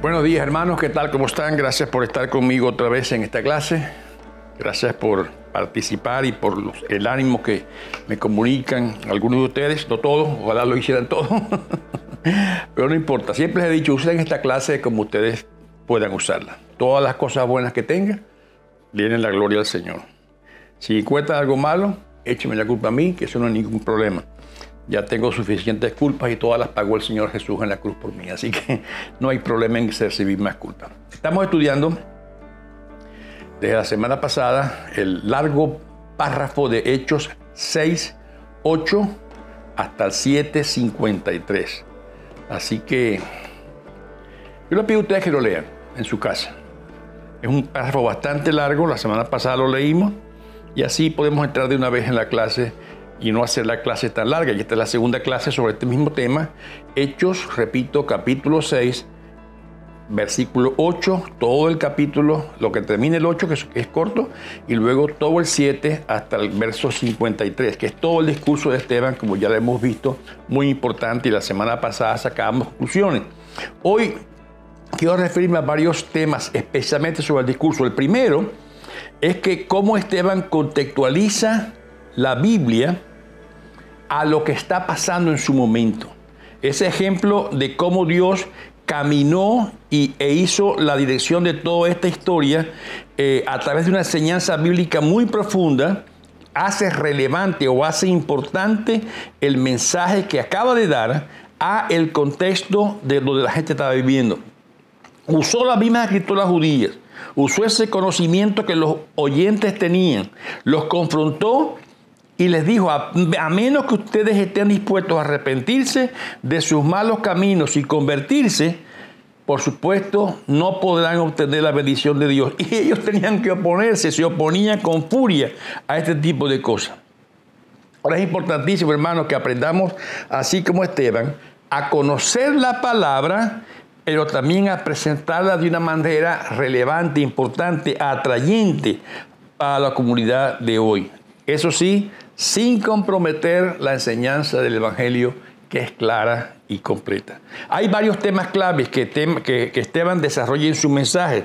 Buenos días hermanos, ¿qué tal? ¿Cómo están? Gracias por estar conmigo otra vez en esta clase. Gracias por participar y por el ánimo que me comunican algunos de ustedes, no todos, ojalá lo hicieran todos, pero no importa, siempre les he dicho, usen esta clase como ustedes puedan usarla. Todas las cosas buenas que tengan, vienen la gloria al Señor. Si encuentran algo malo, écheme la culpa a mí, que eso no es ningún problema ya tengo suficientes culpas y todas las pagó el Señor Jesús en la cruz por mí. Así que no hay problema en recibir más culpas. Estamos estudiando desde la semana pasada el largo párrafo de Hechos 6, 8 hasta el 7, 53. Así que yo le pido a ustedes que lo lean en su casa. Es un párrafo bastante largo, la semana pasada lo leímos y así podemos entrar de una vez en la clase y no hacer la clase tan larga. Y esta es la segunda clase sobre este mismo tema. Hechos, repito, capítulo 6, versículo 8, todo el capítulo, lo que termina el 8, que es, corto, y luego todo el 7 hasta el verso 53, que es todo el discurso de Esteban, como ya lo hemos visto, muy importante, y la semana pasada sacábamos conclusiones. Hoy quiero referirme a varios temas, especialmente sobre el discurso. El primero es que cómo Esteban contextualiza la Biblia a lo que está pasando en su momento. Ese ejemplo de cómo Dios caminó y, e hizo la dirección de toda esta historia eh, a través de una enseñanza bíblica muy profunda, hace relevante o hace importante el mensaje que acaba de dar a el contexto de donde la gente estaba viviendo. Usó las mismas escrituras judías, usó ese conocimiento que los oyentes tenían, los confrontó y les dijo, a, menos que ustedes estén dispuestos a arrepentirse de sus malos caminos y convertirse, por supuesto, no podrán obtener la bendición de Dios. Y ellos tenían que oponerse, se oponían con furia a este tipo de cosas. Ahora es importantísimo, hermanos, que aprendamos, así como Esteban, a conocer la palabra, pero también a presentarla de una manera relevante, importante, atrayente para la comunidad de hoy. Eso sí, sin comprometer la enseñanza del Evangelio que es clara y completa. Hay varios temas claves que, que, Esteban desarrolla en su mensaje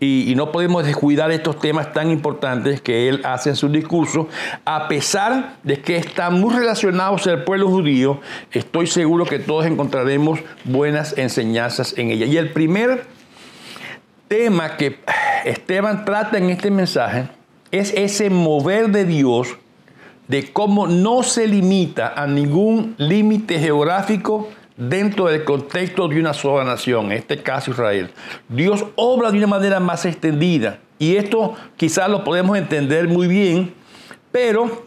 y, y, no podemos descuidar estos temas tan importantes que él hace en su discurso, a pesar de que están muy relacionados al pueblo judío, estoy seguro que todos encontraremos buenas enseñanzas en ella. Y el primer tema que Esteban trata en este mensaje es ese mover de Dios de cómo no se limita a ningún límite geográfico dentro del contexto de una sola nación, en este caso Israel. Dios obra de una manera más extendida y esto quizás lo podemos entender muy bien, pero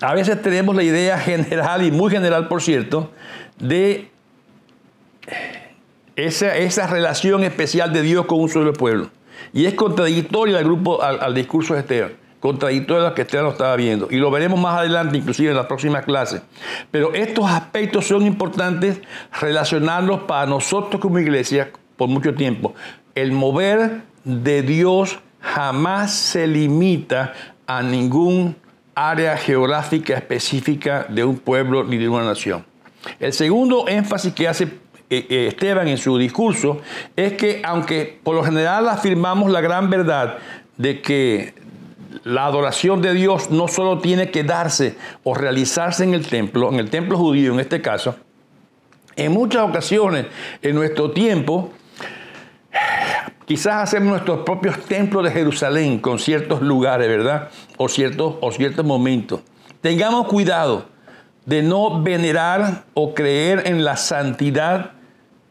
a veces tenemos la idea general y muy general, por cierto, de esa, esa relación especial de Dios con un solo pueblo. Y es contradictorio al, grupo, al, discurso de contradictoria de las que Esteban lo estaba viendo. Y lo veremos más adelante, inclusive en las próximas clases. Pero estos aspectos son importantes relacionarlos para nosotros como iglesia por mucho tiempo. El mover de Dios jamás se limita a ningún área geográfica específica de un pueblo ni de una nación. El segundo énfasis que hace eh, eh, Esteban en su discurso es que aunque por lo general afirmamos la gran verdad de que la adoración de Dios no solo tiene que darse o realizarse en el templo, en el templo judío en este caso, en muchas ocasiones en nuestro tiempo, quizás hacemos nuestros propios templos de Jerusalén con ciertos lugares, ¿verdad? O ciertos, o ciertos momentos. Tengamos cuidado de no venerar o creer en la santidad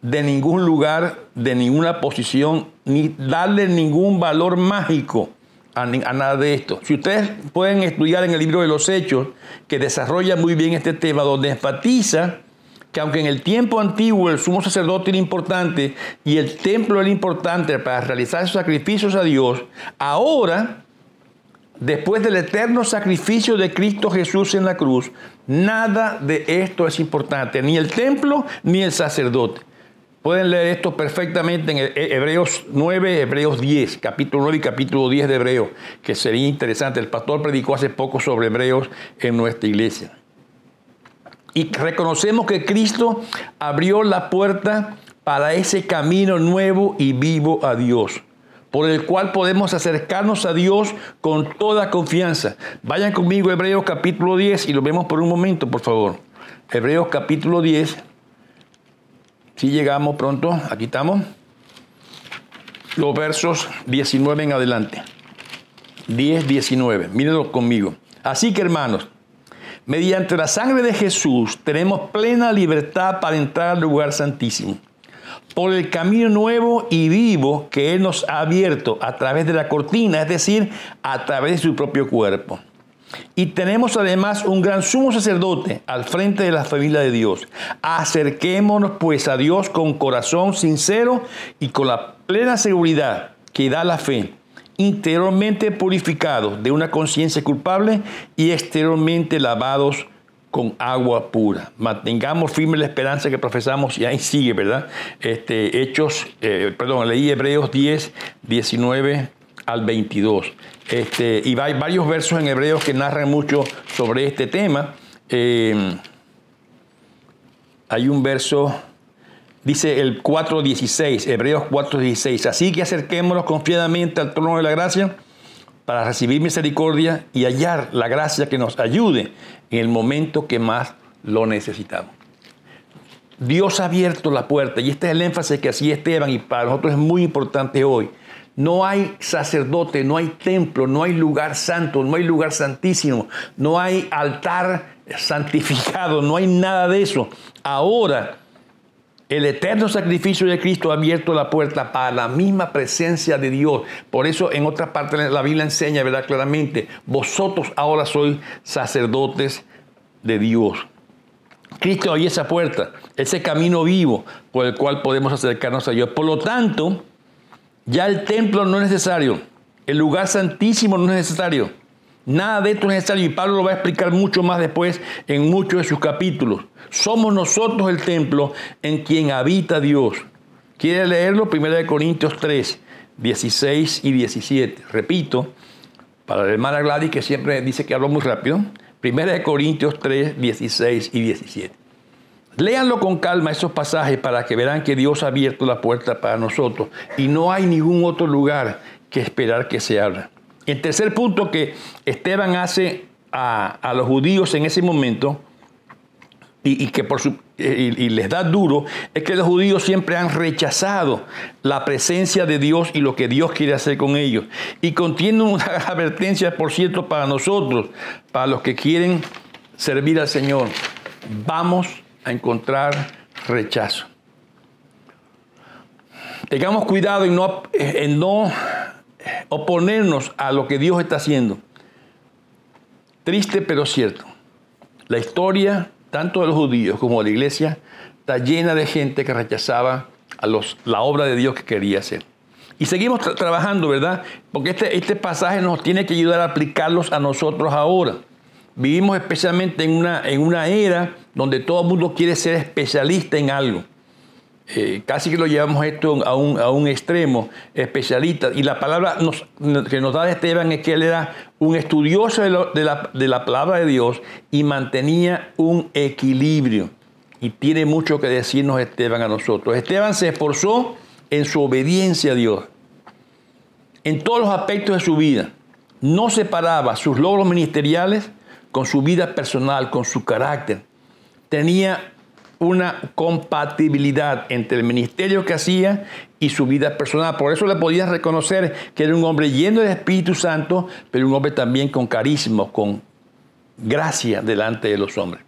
de ningún lugar, de ninguna posición, ni darle ningún valor mágico a, nada de esto. Si ustedes pueden estudiar en el libro de los Hechos, que desarrolla muy bien este tema, donde enfatiza que aunque en el tiempo antiguo el sumo sacerdote era importante y el templo era importante para realizar sus sacrificios a Dios, ahora, después del eterno sacrificio de Cristo Jesús en la cruz, nada de esto es importante, ni el templo ni el sacerdote. Pueden leer esto perfectamente en Hebreos 9, Hebreos 10, capítulo 9 y capítulo 10 de Hebreos, que sería interesante. El pastor predicó hace poco sobre Hebreos en nuestra iglesia. Y reconocemos que Cristo abrió la puerta para ese camino nuevo y vivo a Dios por el cual podemos acercarnos a Dios con toda confianza. Vayan conmigo a Hebreos capítulo 10 y lo vemos por un momento, por favor. Hebreos capítulo 10 si llegamos pronto, aquí estamos. Los versos 19 en adelante. 10, 19. Mírenlo conmigo. Así que hermanos, mediante la sangre de Jesús tenemos plena libertad para entrar al lugar santísimo. Por el camino nuevo y vivo que Él nos ha abierto a través de la cortina, es decir, a través de su propio cuerpo. Y tenemos además un gran sumo sacerdote al frente de la familia de Dios. Acerquémonos pues a Dios con corazón sincero y con la plena seguridad que da la fe, interiormente purificados de una conciencia culpable y exteriormente lavados con agua pura. Mantengamos firme la esperanza que profesamos y ahí sigue, ¿verdad? Este, Hechos, eh, perdón, leí Hebreos 10, 19 al 22. Este, y hay varios versos en Hebreos que narran mucho sobre este tema. Em, hay un verso, dice el 4.16, Hebreos 4.16, así que acerquémonos confiadamente al trono de la gracia para recibir misericordia y hallar la gracia que nos ayude en el momento que más lo necesitamos. Dios ha abierto la puerta y este es el énfasis que hacía Esteban y para nosotros es muy importante hoy. No hay sacerdote, no hay templo, no hay lugar santo, no hay lugar santísimo, no hay altar santificado, no hay nada de eso. Ahora, el eterno sacrificio de Cristo ha abierto la puerta para la misma presencia de Dios. Por eso en otra parte la Biblia enseña, ¿verdad? Claramente, vosotros ahora sois sacerdotes de Dios. Cristo ahí esa puerta, ese camino vivo por el cual podemos acercarnos a Dios. Por lo tanto, ya el templo no es necesario, el lugar santísimo no es necesario. Nada de esto es necesario y Pablo lo va a explicar mucho más después en muchos de sus capítulos. Somos nosotros el templo en quien habita Dios. ¿Quiere leerlo? de Corintios 3, 16 y 17. Repito, para el hermana Gladys que siempre dice que hablo muy rápido, 1 de Corintios 3, 16 y 17. Léanlo con calma esos pasajes para que verán que Dios ha abierto la puerta para nosotros y no hay ningún otro lugar que esperar que se abra. El tercer punto que Esteban hace a, a los judíos en ese momento y, que por les da duro, es que los judíos siempre han rechazado la presencia de Dios y lo que Dios quiere hacer con ellos. Y contiene una advertencia, por cierto, para nosotros, para los que quieren servir al Señor. Vamos a encontrar rechazo. Tengamos cuidado en no, en no oponernos a lo que Dios está haciendo. Triste pero cierto. La historia tanto de los judíos como de la iglesia, está llena de gente que rechazaba a los, la obra de Dios que quería hacer. Y seguimos trabajando, ¿verdad? Porque este, este pasaje nos tiene que ayudar a aplicarlos a nosotros ahora. Vivimos especialmente en una, en una era donde todo el mundo quiere ser especialista en algo. Eh, casi que lo llevamos esto a un, extremo, especialista. Y la palabra que nos da Esteban es que él era un estudioso de, la, de la palabra de Dios y mantenía un equilibrio. Y tiene mucho que decirnos Esteban a nosotros. Esteban se esforzó en su obediencia a Dios, en todos los aspectos de su vida. No separaba sus logros ministeriales con su vida personal, con su carácter. Tenía una compatibilidad entre el ministerio que hacía y su vida personal. Por eso le podías reconocer que era un hombre lleno del Espíritu Santo, pero un hombre también con carisma, con gracia delante de los hombres.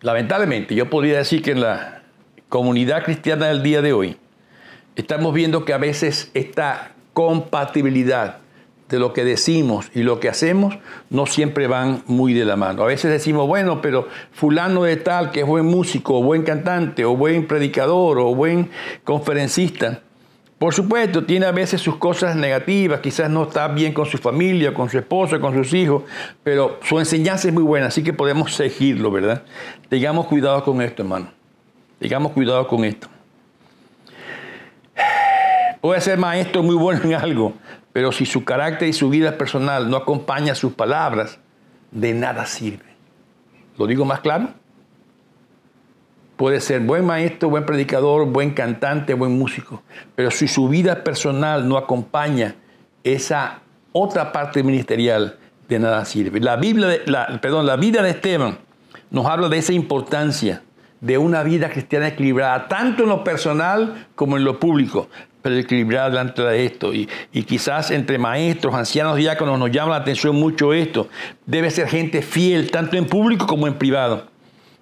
Lamentablemente, yo podría decir que en la comunidad cristiana del día de hoy estamos viendo que a veces esta compatibilidad de lo que decimos y lo que hacemos no siempre van muy de la mano. A veces decimos, bueno, pero fulano de tal, que es buen músico, o buen cantante, o buen predicador, o buen conferencista, por supuesto, tiene a veces sus cosas negativas, quizás no está bien con su familia, con su esposa, con sus hijos, pero su enseñanza es muy buena, así que podemos seguirlo, ¿verdad? Tengamos cuidado con esto, hermano. Tengamos cuidado con esto. a ser maestro muy bueno en algo, pero si su carácter y su vida personal no acompaña sus palabras, de nada sirve. ¿Lo digo más claro? Puede ser buen maestro, buen predicador, buen cantante, buen músico, pero si su vida personal no acompaña esa otra parte ministerial, de nada sirve. La, Biblia, perdón, la vida de Esteban nos habla de esa importancia de una vida cristiana equilibrada, tanto en lo personal como en lo público, pero equilibrar delante de esto. Y, y, quizás entre maestros, ancianos, diáconos, nos llama la atención mucho esto. Debe ser gente fiel, tanto en público como en privado.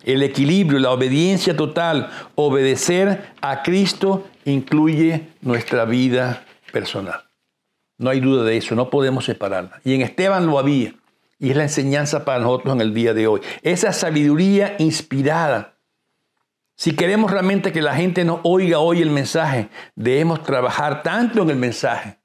El equilibrio, la obediencia total, obedecer a Cristo incluye nuestra vida personal. No hay duda de eso, no podemos separarla. Y en Esteban lo había. Y es la enseñanza para nosotros en el día de hoy. Esa sabiduría inspirada si queremos realmente que la gente nos oiga hoy el mensaje, debemos trabajar tanto en el mensaje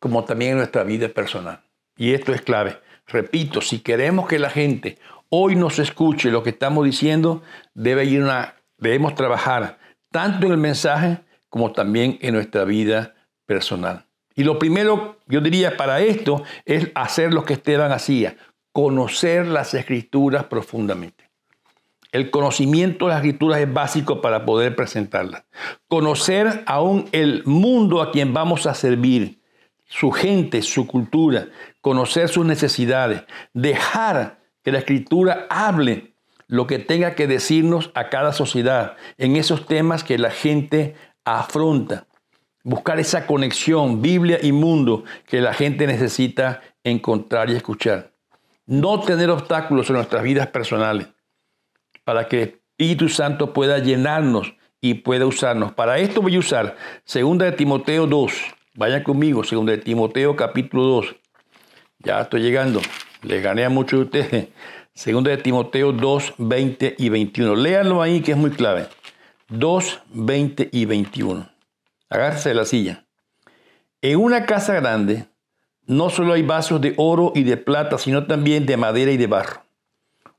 como también en nuestra vida personal. Y esto es clave. Repito, si queremos que la gente hoy nos escuche lo que estamos diciendo, debemos trabajar tanto en el mensaje como también en nuestra vida personal. Y lo primero, yo diría, para esto es hacer lo que Esteban hacía, conocer las escrituras profundamente. El conocimiento de las escrituras es básico para poder presentarlas. Conocer aún el mundo a quien vamos a servir, su gente, su cultura, conocer sus necesidades, dejar que la escritura hable lo que tenga que decirnos a cada sociedad en esos temas que la gente afronta. Buscar esa conexión Biblia y mundo que la gente necesita encontrar y escuchar. No tener obstáculos en nuestras vidas personales para que el Espíritu Santo pueda llenarnos y pueda usarnos. Para esto voy a usar 2 de Timoteo 2. Vayan conmigo, 2 de Timoteo capítulo 2. Ya estoy llegando. Les gané a muchos de ustedes. 2 de Timoteo 2, 20 y 21. Léanlo ahí que es muy clave. 2, 20 y 21. Agárrese de la silla. En una casa grande no solo hay vasos de oro y de plata, sino también de madera y de barro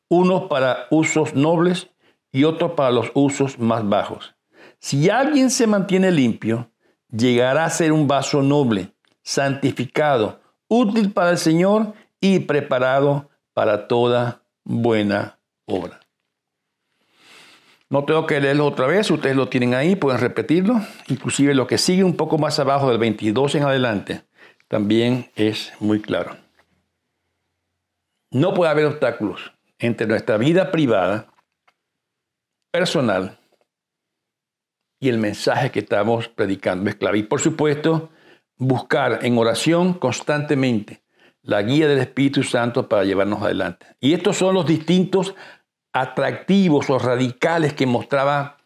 unos para usos nobles y otros para los usos más bajos. Si alguien se mantiene limpio, llegará a ser un vaso noble, santificado, útil para el Señor y preparado para toda buena obra. No tengo que leerlo otra vez, ustedes lo tienen ahí, pueden repetirlo. Inclusive lo que sigue un poco más abajo del 22 en adelante también es muy claro. No puede haber obstáculos entre nuestra vida privada, personal, y el mensaje que estamos predicando es Y por supuesto, buscar en oración constantemente la guía del Espíritu Santo para llevarnos adelante. Y estos son los distintos atractivos o radicales que mostraba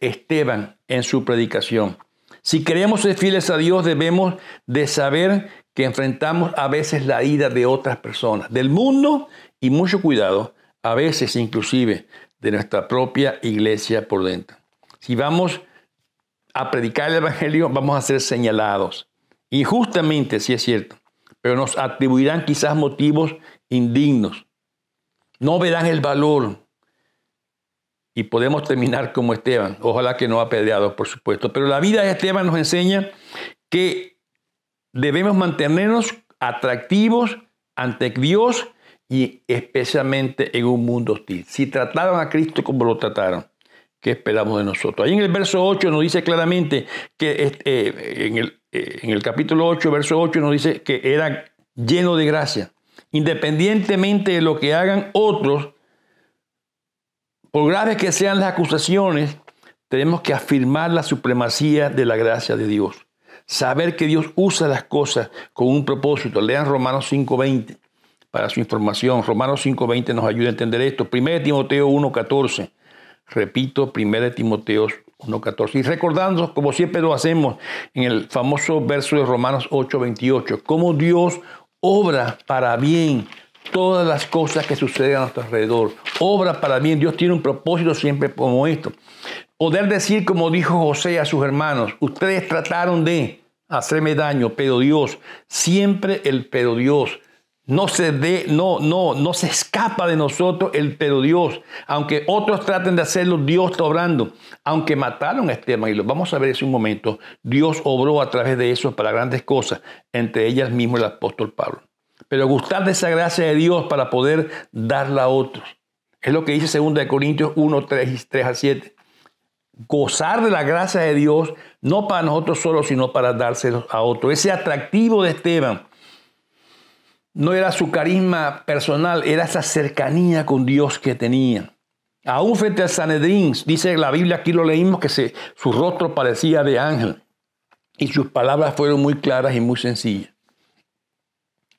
Esteban en su predicación. Si queremos ser fieles a Dios, debemos de saber que enfrentamos a veces la ira de otras personas, del mundo, y mucho cuidado, a veces inclusive de nuestra propia iglesia por dentro. Si vamos a predicar el Evangelio, vamos a ser señalados, injustamente, si es cierto, pero nos atribuirán quizás motivos indignos. No verán el valor y podemos terminar como Esteban. Ojalá que no ha peleado, por supuesto. Pero la vida de Esteban nos enseña que debemos mantenernos atractivos ante Dios y especialmente en un mundo hostil. Si trataron a Cristo como lo trataron, ¿qué esperamos de nosotros? Ahí en el verso 8 nos dice claramente que este, eh, en, el, eh, en el capítulo 8, verso 8 nos dice que era lleno de gracia. Independientemente de lo que hagan otros, por graves que sean las acusaciones, tenemos que afirmar la supremacía de la gracia de Dios. Saber que Dios usa las cosas con un propósito. Lean Romanos 5:20 para su información. Romanos 5.20 nos ayuda a entender esto. 1 Timoteo 1.14. Repito, 1 Timoteo 1.14. Y recordando, como siempre lo hacemos, en el famoso verso de Romanos 8.28, cómo Dios obra para bien todas las cosas que suceden a nuestro alrededor. Obra para bien. Dios tiene un propósito siempre como esto. Poder decir, como dijo José a sus hermanos, ustedes trataron de hacerme daño, pero Dios, siempre el pero Dios, no se, de, no, no, no se escapa de nosotros el pero Dios. Aunque otros traten de hacerlo, Dios está obrando. Aunque mataron a Esteban, y lo vamos a ver en un momento, Dios obró a través de eso para grandes cosas, entre ellas mismo el apóstol Pablo. Pero gustar de esa gracia de Dios para poder darla a otros. Es lo que dice 2 Corintios 1, 3, 3 a 7. Gozar de la gracia de Dios, no para nosotros solos, sino para dárselos a otros. Ese atractivo de Esteban no era su carisma personal, era esa cercanía con Dios que tenía. Aún frente al Sanedrín, dice la Biblia, aquí lo leímos, que su rostro parecía de ángel. Y sus palabras fueron muy claras y muy sencillas.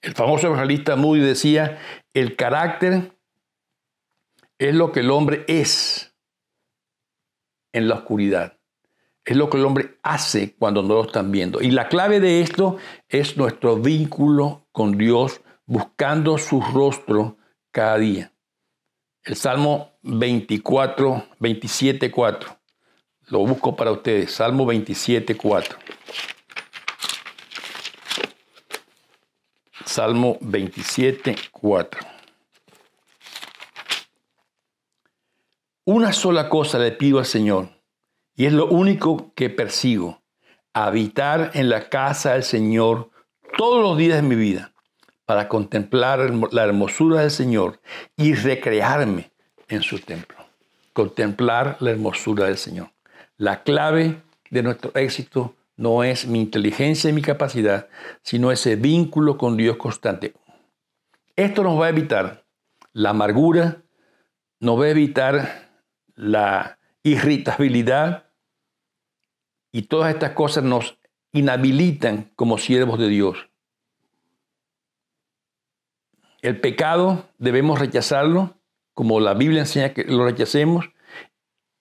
El famoso evangelista Moody decía, el carácter es lo que el hombre es en la oscuridad. Es lo que el hombre hace cuando no lo están viendo. Y la clave de esto es nuestro vínculo con Dios, buscando su rostro cada día. El Salmo 24, 27, 4. Lo busco para ustedes. Salmo 27, 4. Salmo 27, 4. Una sola cosa le pido al Señor y es lo único que persigo, habitar en la casa del Señor todos los días de mi vida, para contemplar la hermosura del Señor y recrearme en su templo. Contemplar la hermosura del Señor. La clave de nuestro éxito no es mi inteligencia y mi capacidad, sino ese vínculo con Dios constante. Esto nos va a evitar la amargura, nos va a evitar la irritabilidad, y todas estas cosas nos inhabilitan como siervos de Dios. El pecado debemos rechazarlo, como la Biblia enseña que lo rechacemos,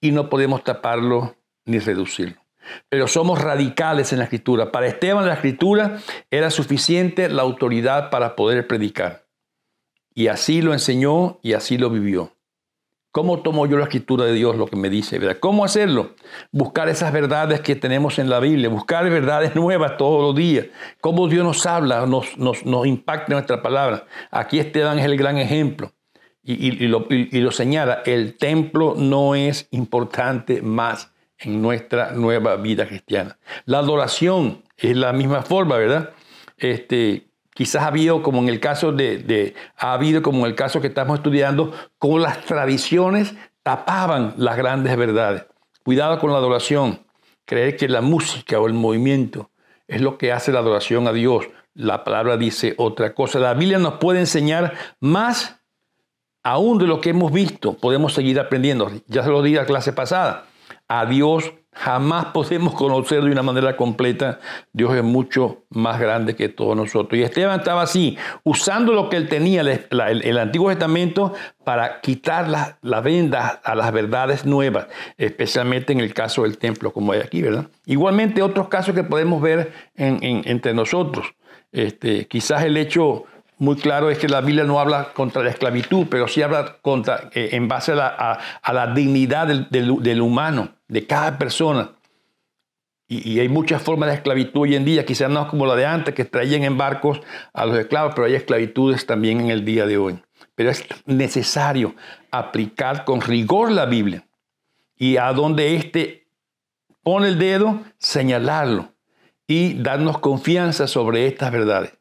y no podemos taparlo ni reducirlo. Pero somos radicales en la escritura. Para Esteban la escritura era suficiente la autoridad para poder predicar. Y así lo enseñó y así lo vivió. ¿Cómo tomo yo la escritura de Dios, lo que me dice? ¿verdad? ¿Cómo hacerlo? Buscar esas verdades que tenemos en la Biblia, buscar verdades nuevas todos los días. ¿Cómo Dios nos habla, nos, nos, nuestra palabra? Aquí Esteban es el gran ejemplo y, lo, y lo señala. El templo no es importante más en nuestra nueva vida cristiana. La adoración es la misma forma, ¿verdad? Este, Quizás ha habido, como en el caso de, ha habido, como en el caso que estamos estudiando, cómo las tradiciones tapaban las grandes verdades. Cuidado con la adoración. Creer que la música o el movimiento es lo que hace la adoración a Dios. La palabra dice otra cosa. La Biblia nos puede enseñar más aún de lo que hemos visto. Podemos seguir aprendiendo. Ya se lo dije la clase pasada. A Dios Jamás podemos conocer de una manera completa. Dios es mucho más grande que todos nosotros. Y Esteban estaba así, usando lo que él tenía, el, Antiguo Testamento, para quitar las la vendas a las verdades nuevas, especialmente en el caso del templo, como hay aquí, ¿verdad? Igualmente otros casos que podemos ver entre nosotros. Este, quizás el hecho muy claro es que la Biblia no habla contra la esclavitud, pero sí habla contra, eh, en base a la, dignidad del, humano, de cada persona. Y, y, hay muchas formas de esclavitud hoy en día, quizás no como la de antes, que traían en barcos a los esclavos, pero hay esclavitudes también en el día de hoy. Pero es necesario aplicar con rigor la Biblia y a donde éste pone el dedo, señalarlo y darnos confianza sobre estas verdades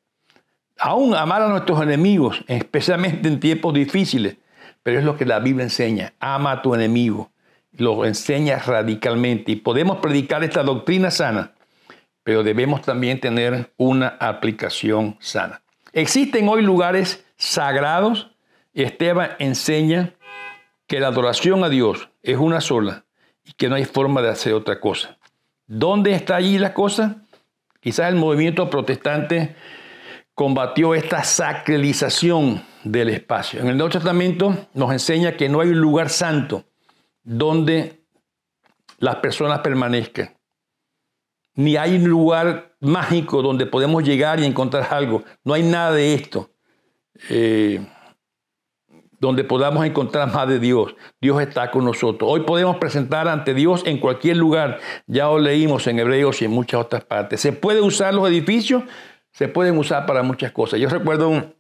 aún amar a nuestros enemigos, especialmente en tiempos difíciles. Pero es lo que la Biblia enseña, ama a tu enemigo, lo enseña radicalmente. Y podemos predicar esta doctrina sana, pero debemos también tener una aplicación sana. Existen hoy lugares sagrados. Esteban enseña que la adoración a Dios es una sola y que no hay forma de hacer otra cosa. ¿Dónde está allí la cosa? Quizás el movimiento protestante combatió esta sacralización del espacio. En el Nuevo Testamento nos enseña que no hay un lugar santo donde las personas permanezcan. Ni hay un lugar mágico donde podemos llegar y encontrar algo. No hay nada de esto eh, donde podamos encontrar más de Dios. Dios está con nosotros. Hoy podemos presentar ante Dios en cualquier lugar. Ya lo leímos en Hebreos y en muchas otras partes. Se puede usar los edificios se pueden usar para muchas cosas. Yo recuerdo un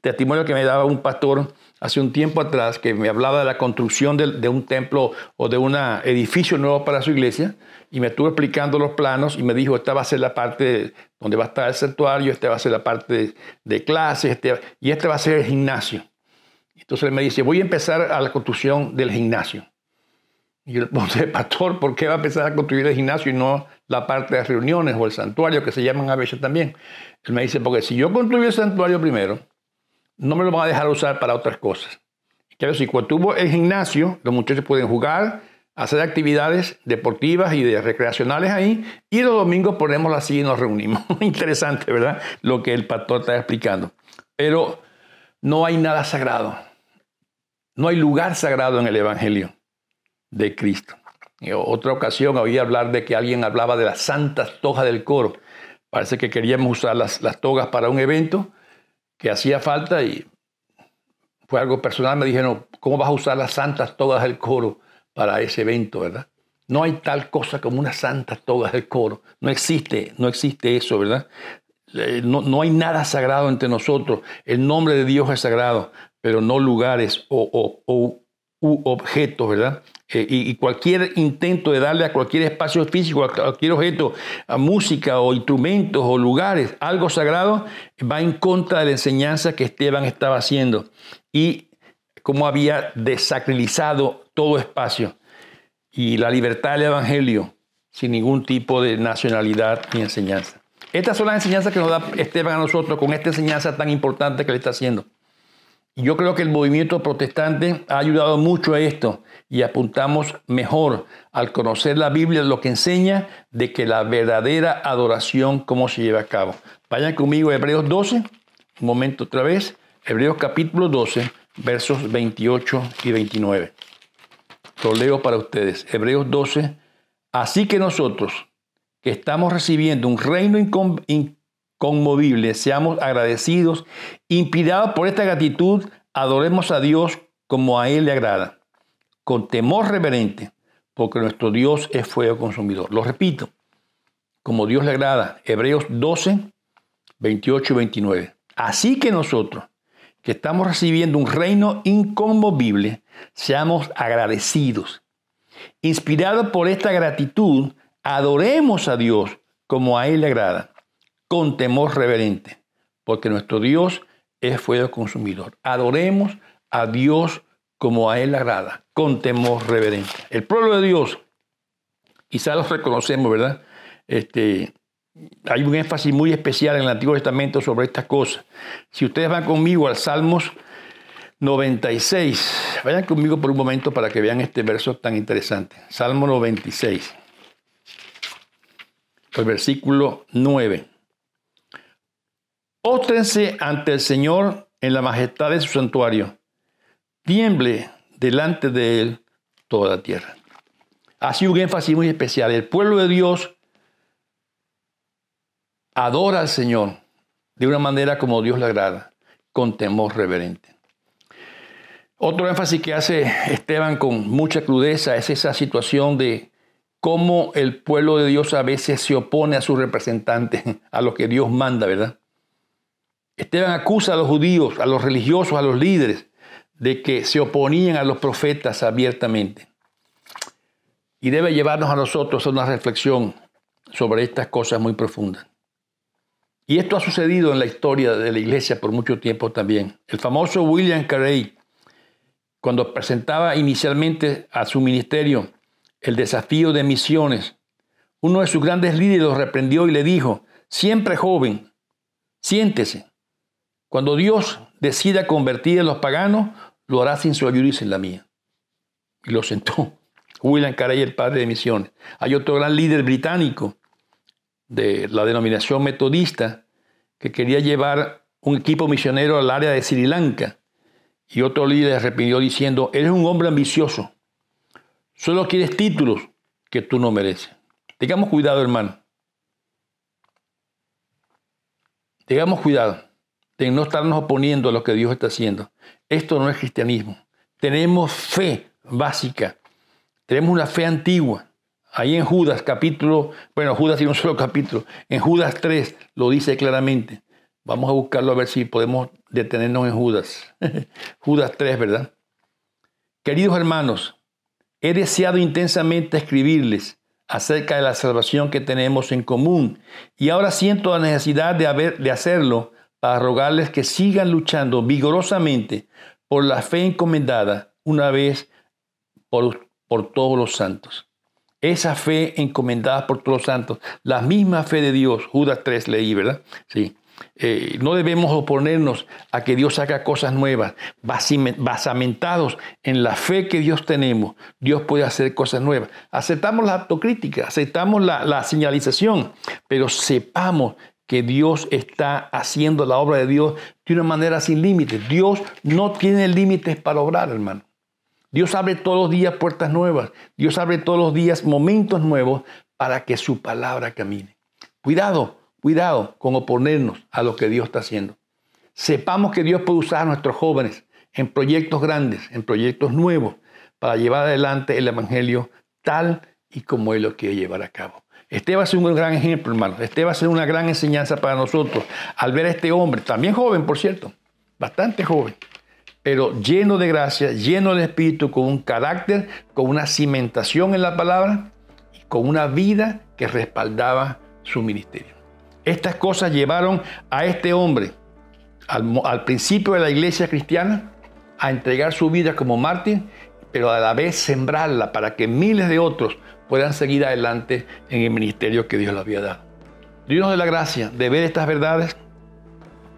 testimonio que me daba un pastor hace un tiempo atrás que me hablaba de la construcción de, un templo o de un edificio nuevo para su iglesia y me estuvo explicando los planos y me dijo, esta va a ser la parte donde va a estar el santuario, esta va a ser la parte de, clases este, y este va a ser el gimnasio. Entonces él me dice, voy a empezar a la construcción del gimnasio. Y le pastor, ¿por qué va a empezar a construir el gimnasio y no la parte de reuniones o el santuario, que se llaman a veces también? Él me dice, porque si yo construyo el santuario primero, no me lo van a dejar usar para otras cosas. Claro, si cuando tuvo el gimnasio, los muchachos pueden jugar, hacer actividades deportivas y recreacionales ahí, y los domingos ponemos así y nos reunimos. Interesante, ¿verdad? Lo que el pastor está explicando. Pero no hay nada sagrado. No hay lugar sagrado en el Evangelio de Cristo. En otra ocasión oí hablar de que alguien hablaba de las santas tojas del coro. Parece que queríamos usar las, las togas para un evento que hacía falta y fue algo personal. Me dijeron, ¿cómo vas a usar las santas togas del coro para ese evento, verdad? No hay tal cosa como una santas togas del coro. No existe, no existe eso, ¿verdad? Eh, no, hay nada sagrado entre nosotros. El nombre de Dios es sagrado, pero no lugares o, u objetos, ¿verdad? Eh, y, y, cualquier intento de darle a cualquier espacio físico, a cualquier objeto, a música o instrumentos o lugares, algo sagrado, va en contra de la enseñanza que Esteban estaba haciendo y cómo había desacralizado todo espacio y la libertad del Evangelio sin ningún tipo de nacionalidad ni enseñanza. Estas son las enseñanzas que nos da Esteban a nosotros con esta enseñanza tan importante que le está haciendo. Yo creo que el movimiento protestante ha ayudado mucho a esto y apuntamos mejor al conocer la Biblia lo que enseña de que la verdadera adoración cómo se lleva a cabo. Vayan conmigo a Hebreos 12, un momento otra vez, Hebreos capítulo 12, versos 28 y 29. Lo leo para ustedes, Hebreos 12, así que nosotros que estamos recibiendo un reino inconveniente seamos agradecidos, inspirados por esta gratitud, adoremos a Dios como a Él le agrada, con temor reverente, porque nuestro Dios es fuego consumidor. Lo repito, como Dios le agrada, Hebreos 12, 28 y 29. Así que nosotros, que estamos recibiendo un reino inconmovible, seamos agradecidos. Inspirados por esta gratitud, adoremos a Dios como a Él le agrada con temor reverente, porque nuestro Dios es fuego consumidor. Adoremos a Dios como a Él agrada, con temor reverente. El pueblo de Dios, quizás los reconocemos, ¿verdad? Este, hay un énfasis muy especial en el Antiguo Testamento sobre estas cosas. Si ustedes van conmigo al Salmos 96, vayan conmigo por un momento para que vean este verso tan interesante. Salmo 96, el versículo 9. Ótrense ante el Señor en la majestad de su santuario. Tiemble delante de Él toda la tierra. Así un énfasis muy especial. El pueblo de Dios adora al Señor de una manera como Dios le agrada, con temor reverente. Otro énfasis que hace Esteban con mucha crudeza es esa situación de cómo el pueblo de Dios a veces se opone a su representante, a lo que Dios manda, ¿verdad? Esteban acusa a los judíos, a los religiosos, a los líderes, de que se oponían a los profetas abiertamente. Y debe llevarnos a nosotros a una reflexión sobre estas cosas muy profundas. Y esto ha sucedido en la historia de la iglesia por mucho tiempo también. El famoso William Carey, cuando presentaba inicialmente a su ministerio el desafío de misiones, uno de sus grandes líderes lo reprendió y le dijo, siempre joven, siéntese, cuando Dios decida convertir a los paganos, lo hará sin su ayuda y sin la mía. Y lo sentó. William Carey, el padre de misiones. Hay otro gran líder británico de la denominación metodista que quería llevar un equipo misionero al área de Sri Lanka. Y otro líder arrepintió diciendo, eres un hombre ambicioso, solo quieres títulos que tú no mereces. Tengamos cuidado, hermano. Tengamos cuidado de no estarnos oponiendo a lo que Dios está haciendo. Esto no es cristianismo. Tenemos fe básica. Tenemos una fe antigua. Ahí en Judas capítulo, bueno, Judas tiene un solo capítulo. En Judas 3 lo dice claramente. Vamos a buscarlo a ver si podemos detenernos en Judas. Judas 3, ¿verdad? Queridos hermanos, he deseado intensamente escribirles acerca de la salvación que tenemos en común y ahora siento la necesidad de, haber, de hacerlo para rogarles que sigan luchando vigorosamente por la fe encomendada una vez por, por todos los santos. Esa fe encomendada por todos los santos, la misma fe de Dios, Judas 3 leí, ¿verdad? Sí. Eh, no debemos oponernos a que Dios haga cosas nuevas, basamentados en la fe que Dios tenemos. Dios puede hacer cosas nuevas. Aceptamos la autocrítica, aceptamos la, la, señalización, pero sepamos que Dios está haciendo la obra de Dios de una manera sin límites. Dios no tiene límites para obrar, hermano. Dios abre todos los días puertas nuevas. Dios abre todos los días momentos nuevos para que su palabra camine. Cuidado, cuidado con oponernos a lo que Dios está haciendo. Sepamos que Dios puede usar a nuestros jóvenes en proyectos grandes, en proyectos nuevos, para llevar adelante el Evangelio tal y como Él lo quiere llevar a cabo. Este va a ser un gran ejemplo, hermano. Este va a ser una gran enseñanza para nosotros al ver a este hombre, también joven, por cierto, bastante joven, pero lleno de gracia, lleno de espíritu, con un carácter, con una cimentación en la palabra y con una vida que respaldaba su ministerio. Estas cosas llevaron a este hombre, al, al principio de la iglesia cristiana, a entregar su vida como mártir, pero a la vez sembrarla para que miles de otros puedan seguir adelante en el ministerio que Dios les había dado. Dios dé la gracia de ver estas verdades,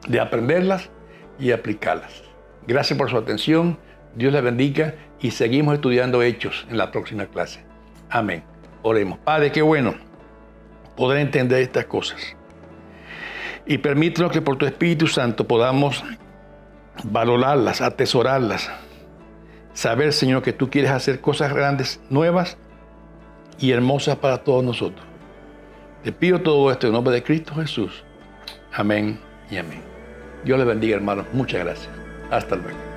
de aprenderlas y aplicarlas. Gracias por su atención. Dios les bendiga y seguimos estudiando hechos en la próxima clase. Amén. Oremos. Padre, qué bueno poder entender estas cosas. Y permítanos que por tu Espíritu Santo podamos valorarlas, atesorarlas. Saber, Señor, que tú quieres hacer cosas grandes, nuevas y hermosas para todos nosotros. Te pido todo esto en nombre de Cristo Jesús. Amén y amén. Dios les bendiga, hermanos. Muchas gracias. Hasta luego.